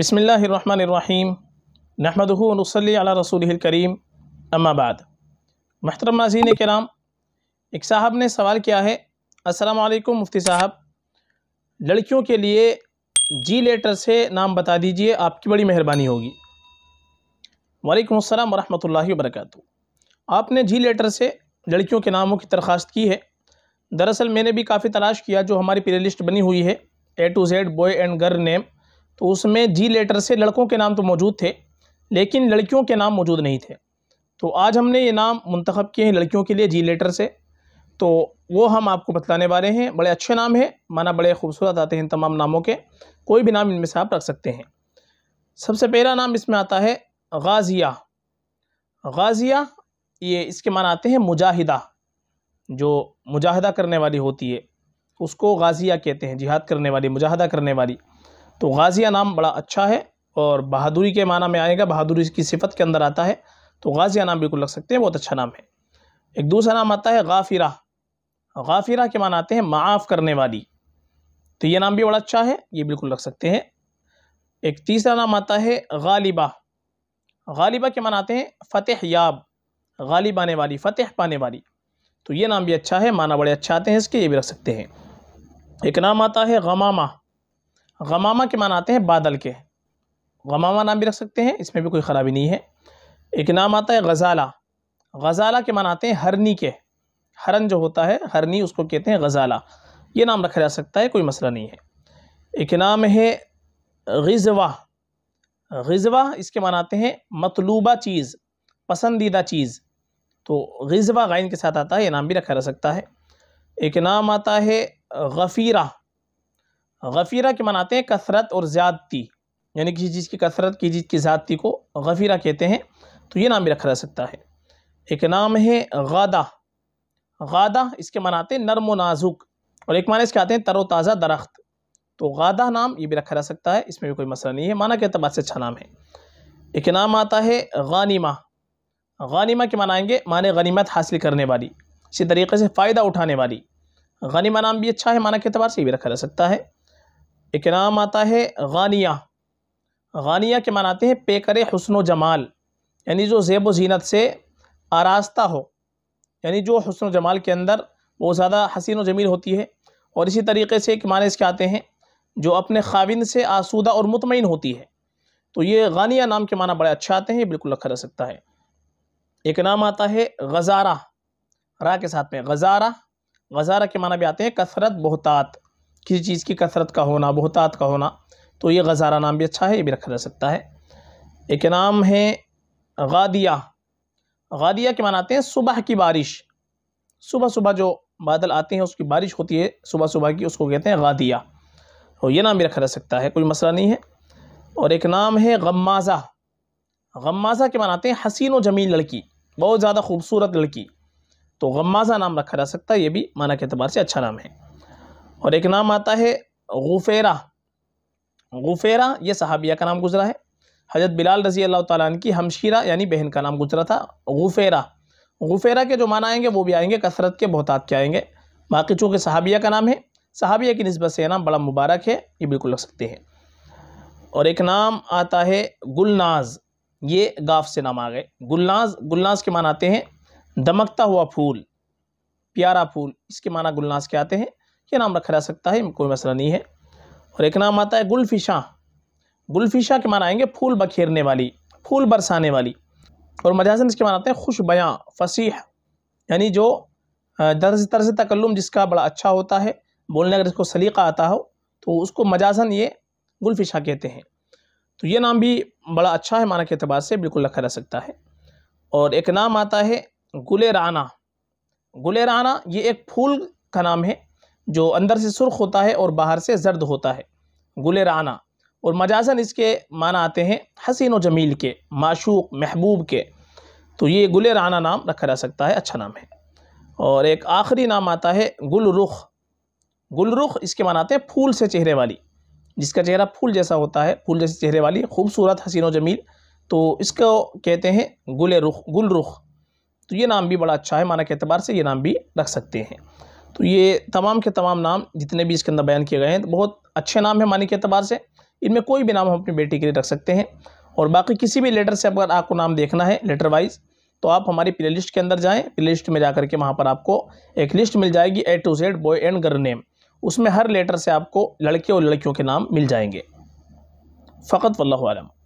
بسم اللہ الرحمن الرحیم و نصلی علی رسول الکریم اما بعد محترم ناظرین کرام ایک صاحب نے سوال کیا ہے السلام علیکم مفتی صاحب لڑکیوں کے لیے جی لیٹر سے نام بتا دیجئے آپ کی بڑی مہربانی ہوگی وعلیکم السلام ورحمۃ اللہ وبرکاتہ آپ نے جی لیٹر سے لڑکیوں کے ناموں کی درخواست کی ہے دراصل میں نے بھی کافی تلاش کیا جو ہماری پلے لسٹ بنی ہوئی ہے A to Z boy and girl name تو اس میں جی لیٹر سے لڑکوں کے نام تو موجود تھے لیکن لڑکیوں کے نام موجود نہیں تھے تو آج ہم نے یہ نام منتخب کیے ہیں لڑکیوں کے لیے جی لیٹر سے تو وہ ہم آپ کو بتلانے والے ہیں بڑے اچھے نام ہیں مانا بڑے خوبصورت آتے ہیں ان تمام ناموں کے کوئی بھی نام ان میں سے آپ رکھ سکتے ہیں سب سے پہلا نام اس میں آتا ہے غازیہ غازیہ یہ اس کے معنی آتے ہیں مجاہدہ جو مجاہدہ کرنے والی ہوتی ہے اس کو غازیہ کہتے ہیں جہاد کرنے والی مجاہدہ کرنے والی تو غازیہ نام بڑا اچھا ہے اور بہادری کے معنی میں آئے گا بہادری کی صفت کے اندر آتا ہے تو غازیہ نام بالکل رکھ سکتے ہیں بہت اچھا نام ہے ایک دوسرا نام آتا ہے غافرہ غافرہ کے معنی آتے ہیں معاف کرنے والی تو یہ نام بھی بڑا اچھا ہے یہ بالکل رکھ سکتے ہیں ایک تیسرا نام آتا ہے غالبہ غالبہ کے معنی آتے ہیں فتح یاب غالب آنے والی فتح پانے والی تو یہ نام بھی اچھا ہے معنی بڑے اچھے آتے ہیں اس کے یہ بھی رکھ سکتے ہیں ایک نام آتا ہے غمامہ غمامہ کے معنی آتے ہیں بادل کے غمامہ نام بھی رکھ سکتے ہیں اس میں بھی کوئی خرابی نہیں ہے ایک نام آتا ہے غزالہ غزالہ کے معنی آتے ہیں ہرنی کے ہرن جو ہوتا ہے ہرنی اس کو کہتے ہیں غزالہ یہ نام رکھا جا سکتا ہے کوئی مسئلہ نہیں ہے ایک نام ہے غزوہ غزوہ اس کے معنی آتے ہیں مطلوبہ چیز پسندیدہ چیز تو غزوہ غائن کے ساتھ آتا ہے یہ نام بھی رکھا جا سکتا ہے ایک نام آتا ہے غفیرہ غفیرہ کے مناتے ہیں کثرت اور زیادتی یعنی کسی چیز کی کثرت کسی چیز کی زیادتی کو غفیرہ کہتے ہیں تو یہ نام بھی رکھا جا سکتا ہے ایک نام ہے غادہ غادہ اس کے مناتے ہیں نرم و نازک اور ایک معنی اس کے آتے ہیں تر و تازہ درخت تو غادہ نام یہ بھی رکھا جا سکتا ہے اس میں بھی کوئی مسئلہ نہیں ہے معنی کے اعتبار سے اچھا نام ہے ایک نام آتا ہے غانیمہ غانیمہ کے منائیں گے معنی غنیمت حاصل کرنے والی اسی طریقے سے فائدہ اٹھانے والی غنیمہ نام بھی اچھا ہے معنی کے اعتبار سے یہ بھی رکھا جا سکتا ہے ایک نام آتا ہے غانیہ غانیہ کے معنی آتے ہیں پے کرے حسن و جمال یعنی جو زیب و زینت سے آراستہ ہو یعنی جو حسن و جمال کے اندر وہ زیادہ حسین و جمیل ہوتی ہے اور اسی طریقے سے ایک معنی اس کے آتے ہیں جو اپنے خاوند سے آسودہ اور مطمئن ہوتی ہے تو یہ غانیہ نام کے معنی بڑے اچھے آتے ہیں یہ بالکل رکھا رہ سکتا ہے ایک نام آتا ہے غزارہ را کے ساتھ میں غزارہ غزارہ کے معنی بھی آتے ہیں کثرت بہتات کسی چیز کی کثرت کا ہونا بہتات کا ہونا تو یہ غزارہ نام بھی اچھا ہے یہ بھی رکھا جا سکتا ہے ایک نام ہے غادیہ غادیہ کے معنی آتے ہیں صبح کی بارش صبح صبح جو بادل آتے ہیں اس کی بارش ہوتی ہے صبح صبح کی اس کو کہتے ہیں غادیہ تو یہ نام بھی رکھا جا سکتا ہے کوئی مسئلہ نہیں ہے اور ایک نام ہے غمازہ غمازہ کے معنی آتے ہیں حسین و جمیل لڑکی بہت زیادہ خوبصورت لڑکی تو غمازہ نام رکھا جا سکتا ہے یہ بھی معنی کے اعتبار سے اچھا نام ہے اور ایک نام آتا ہے غفیرہ غفیرہ یہ صحابیہ کا نام گزرا ہے حضرت بلال رضی اللہ تعالیٰ عنہ کی ہمشیرہ یعنی بہن کا نام گزرا تھا غفیرہ غفیرہ کے جو معنی آئیں گے وہ بھی آئیں گے کثرت کے بہتات کے آئیں گے باقی چونکہ صحابیہ کا نام ہے صحابیہ کی نسبت سے نام بڑا مبارک ہے یہ بالکل رکھ سکتے ہیں اور ایک نام آتا ہے گلناز یہ گاف سے نام آ گئے گلناز گلناز کے معنی آتے ہیں دمکتا ہوا پھول پیارا پھول اس کے معنی گلناز کے آتے ہیں یہ نام رکھا جا سکتا ہے کوئی مسئلہ نہیں ہے اور ایک نام آتا ہے گلفشاں گلفشاں کے معنی آئیں گے پھول بکھیرنے والی پھول برسانے والی اور مجازن اس کے معنی آتے ہیں خوش بیاں فصیح یعنی جو درز طرز تکلم جس کا بڑا اچھا ہوتا ہے بولنے اگر اس کو سلیقہ آتا ہو تو اس کو مجازن یہ گلفشاں کہتے ہیں تو یہ نام بھی بڑا اچھا ہے معنی کے اعتبار سے بالکل رکھا جا سکتا ہے اور ایک نام آتا ہے رانا گل رانا یہ ایک پھول کا نام ہے جو اندر سے سرخ ہوتا ہے اور باہر سے زرد ہوتا ہے گل رانا اور مجازن اس کے معنی آتے ہیں حسین و جمیل کے معشوق محبوب کے تو یہ گل رانا نام رکھا جا سکتا ہے اچھا نام ہے اور ایک آخری نام آتا ہے گل رخ گل رخ اس کے معنی آتے ہیں پھول سے چہرے والی جس کا چہرہ پھول جیسا ہوتا ہے پھول جیسے چہرے والی خوبصورت حسین و جمیل تو اس کو کہتے ہیں گل رخ گل رخ تو یہ نام بھی بڑا اچھا ہے معنی کے اعتبار سے یہ نام بھی رکھ سکتے ہیں تو یہ تمام کے تمام نام جتنے بھی اس کے اندر بیان کیے گئے ہیں بہت اچھے نام ہیں معنی کے اعتبار سے ان میں کوئی بھی نام ہم اپنی بیٹی کے لیے رکھ سکتے ہیں اور باقی کسی بھی لیٹر سے اگر آپ کو نام دیکھنا ہے لیٹر وائز تو آپ ہماری پلے لسٹ کے اندر جائیں پلے لسٹ میں جا کر کے وہاں پر آپ کو ایک لسٹ مل جائے گی A to Z boy and girl name اس میں ہر لیٹر سے آپ کو لڑکے اور لڑکیوں کے نام مل جائیں گے فقط علم